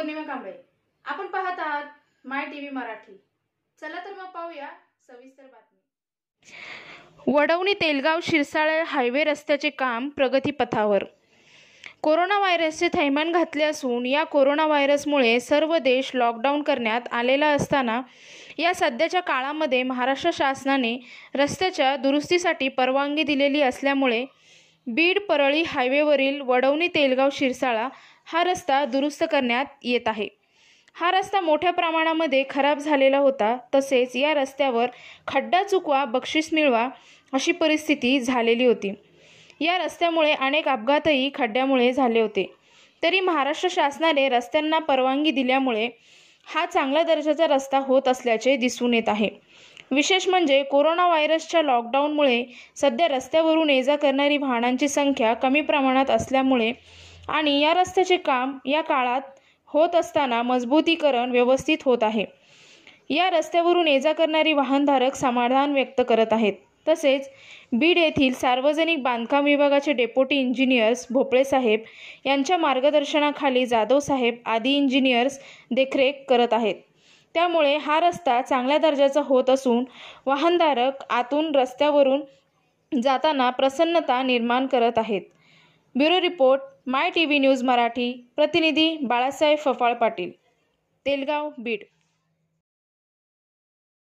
पौर्णिमा कांबळे आपण पाहत आहात माय टीव्ही मराठी चला तर मग पाहूया सविस्तर बातमी वडवणी तेलगाव शिरसाळ हायवे रस्त्याचे काम प्रगतीपथावर कोरोना व्हायरसचे थैमान घातले असून या कोरोना व्हायरसमुळे सर्व देश लॉकडाऊन करण्यात आलेला असताना या सध्याच्या काळामध्ये महाराष्ट्र शासनाने रस्त्याच्या दुरुस्तीसाठी परवानगी दिलेली असल्यामुळे बीड परळी हायवेवरील वडवणी तेलगाव शिरसाळा हा रस्ता दुरुस्त करण्यात येत आहे हा रस्ता मोठ्या प्रमाणामध्ये खराब झालेला होता तसेच या रस्त्यावर खड्डा चुकवा बक्षीस मिळवा अशी परिस्थिती झालेली होती या रस्त्यामुळे अनेक अपघातही खड्ड्यामुळे झाले होते तरी महाराष्ट्र शासनाने रस्त्यांना परवानगी दिल्यामुळे हा चांगला दर्जाचा रस्ता होत असल्याचे दिसून येत आहे विशेष म्हणजे कोरोना व्हायरसच्या लॉकडाऊनमुळे सध्या रस्त्यावरून ये जा करणारी वाहनांची संख्या कमी प्रमाणात असल्यामुळे आणि या रस्त्याचे काम या काळात होत असताना मजबूतीकरण व्यवस्थित होत आहे या रस्त्यावरून ये जा करणारी वाहनधारक समाधान व्यक्त करत आहेत तसेच बीड येथील सार्वजनिक बांधकाम विभागाचे डेप्युटी इंजिनियर्स भोपळे साहेब यांच्या मार्गदर्शनाखाली जाधव साहेब आदी इंजिनियर्स देखरेख करत आहेत त्यामुळे हा रस्ता चांगल्या दर्जाचा होत असून वाहनधारक आतून रस्त्यावरून जाताना प्रसन्नता निर्माण करत आहेत bureau report my T V news Marathi प्रतिनिधी बाळासाहेब फफाळ पाटील तेलगाव बीड